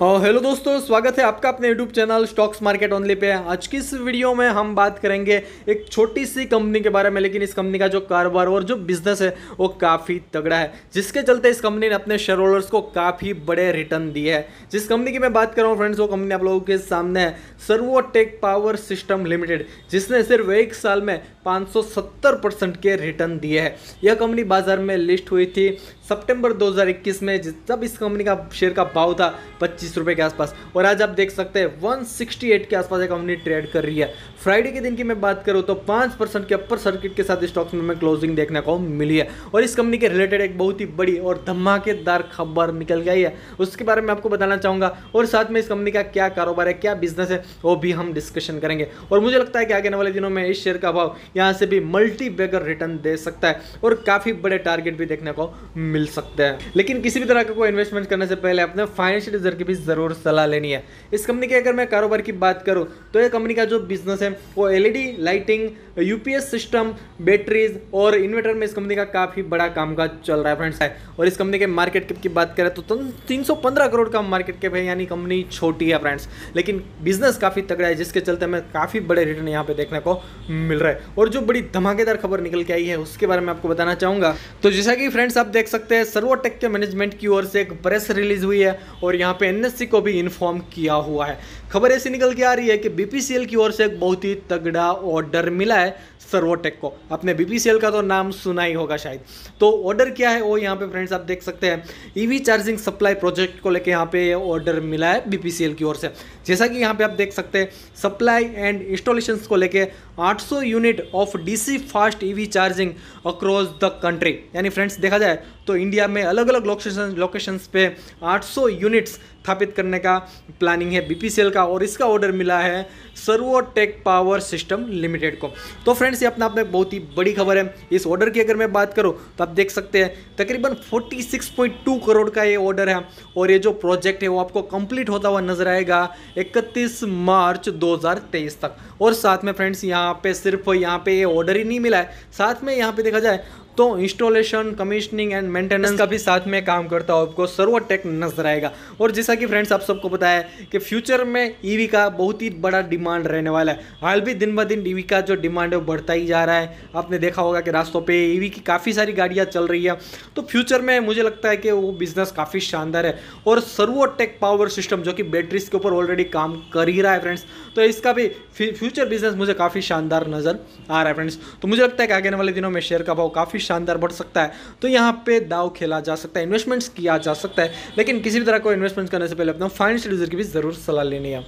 hello हाँ, दोस्तों स्वागत है आपका अपने YouTube channel stocks market only पे आज की इस वीडियो में हम बात करेंगे एक छोटी सी कंपनी के बारे में लेकिन इस कंपनी का जो कारोबार और जो बिजनेस है वो काफ़ी तगड़ा है जिसके चलते इस कंपनी ने अपने शेयर होल्डर्स को काफ़ी बड़े रिटर्न दिए हैं जिस कंपनी की मैं बात कर रहा हूँ फ्रेंड्स वो कंपनी आप लोगों के सामने है टेक पावर सिस्टम लिमिटेड जिसने सिर्फ एक साल में पाँच परसेंट के रिटर्न दिए है यह कंपनी बाजार में लिस्ट हुई थी सितंबर 2021 में जब इस कंपनी का शेयर का भाव था पच्चीस पच्चीस रुपये के आसपास और आज आप देख सकते हैं 168 के आसपास एक कंपनी ट्रेड कर रही है फ्राइडे के दिन की मैं बात करूँ तो पाँच परसेंट के अपर सर्किट के साथ स्टॉक्स में हमें क्लोजिंग देखने को मिली है और इस कंपनी के रिलेटेड एक बहुत ही बड़ी और धमाकेदार खबर निकल गई है उसके बारे में आपको बताना चाहूँगा और साथ में इस कंपनी का क्या कारोबार है क्या बिजनेस है वो भी हम डिस्कशन करेंगे और मुझे लगता है कि आगे आने वाले दिनों में इस शेयर का भाव यहाँ से भी मल्टी रिटर्न दे सकता है और काफ़ी बड़े टारगेट भी देखने को मिल सकते हैं लेकिन किसी भी तरह का कोई इन्वेस्टमेंट करने से पहले अपने फाइनेंशियल रिजर्व की ज़रूर सलाह लेनी है इस कंपनी के अगर मैं कारोबार की बात करूँ तो ये कंपनी का जो बिजनेस है वो LED lighting UPS system batteries और इन्वर्टर में इस कंपनी का काफ़ी बड़ा काम का चल रहा है फ्रेंड्स है और इस कंपनी के मार्केट कैप की बात करें तो तीन करोड़ का मार्केट कैप है यानी कंपनी छोटी है फ्रेंड्स लेकिन बिजनेस काफ़ी तगड़ा है जिसके चलते हमें काफ़ी बड़े रिटर्न यहाँ पे देखने को मिल रहा है और जो बड़ी धमाकेदार खबर निकल के आई है उसके बारे में आपको बताना चाहूँगा तो जैसा कि फ्रेंड्स आप देख सकते हैं सर्वोटेक के मैनेजमेंट की ओर से एक प्रेस रिलीज हुई है और यहाँ पे एन एनएससी को भी इन्फॉर्म किया हुआ है खबर ऐसी निकल के आ रही है कि बीपीसीएल की ओर से एक बहुत ही तगड़ा ऑर्डर मिला है सर्वोटेक को अपने बीपीसीएल का तो नाम सुना ही होगा शायद तो ऑर्डर क्या है वो यहाँ पे फ्रेंड्स आप देख सकते हैं ईवी चार्जिंग सप्लाई प्रोजेक्ट को लेकर यहाँ पे ऑर्डर मिला है बीपीसीएल की ओर से जैसा कि यहाँ पे आप देख सकते हैं सप्लाई एंड इंस्टॉलेशन को लेकर 800 unit of DC fast EV charging across the country यानी फ्रेंड्स देखा जाए तो इंडिया में अलग अलग लोकेशन लोकेशंस पे 800 यूनिट्स स्थापित करने का प्लानिंग है बीपीसीएल का और इसका ऑर्डर मिला है servo tech power system limited को तो फ्रेंड्स ये अपना आप में बहुत ही बड़ी खबर है इस ऑर्डर की अगर मैं बात करूँ तो आप देख सकते हैं तकरीबन 46.2 करोड़ का ये ऑर्डर है और ये जो प्रोजेक्ट है वो आपको कंप्लीट होता हुआ नजर आएगा 31 मार्च 2023 तक और साथ में फ्रेंड्स यहाँ पे सिर्फ यहाँ पे ये ऑर्डर ही नहीं मिला है साथ में यहाँ पे देखा जाए तो इंस्टॉलेशन कमीशनिंग एंड मेंटेनेंस का भी साथ में काम करता हो आपको सर्वो टेक नजर आएगा और जैसा कि फ्रेंड्स आप सबको पता है कि फ्यूचर में ईवी का बहुत ही बड़ा डिमांड रहने वाला है हाल भी दिन ब दिन ईवी का जो डिमांड है वो बढ़ता ही जा रहा है आपने देखा होगा कि रास्तों पर ईवी की काफ़ी सारी गाड़ियाँ चल रही है तो फ्यूचर में मुझे लगता है कि वो बिज़नेस काफ़ी शानदार है और सर्वो टेक पावर सिस्टम जो कि बैटरीज के ऊपर ऑलरेडी काम कर ही रहा है फ्रेंड्स तो इसका भी फ्यूचर बिजनेस मुझे काफ़ी शानदार नज़र आ रहा है फ्रेंड्स तो मुझे लगता है कि आगे आने वाले दिनों में शेयर का भाव काफ़ी शानदार बढ़ सकता है तो यहाँ पे दाव खेला जा सकता है इन्वेस्टमेंट्स किया जा सकता है लेकिन किसी भी तरह को इन्वेस्टमेंट करने से पहले अपना फाइनेंशियल यूजर की भी ज़रूर सलाह लेनी है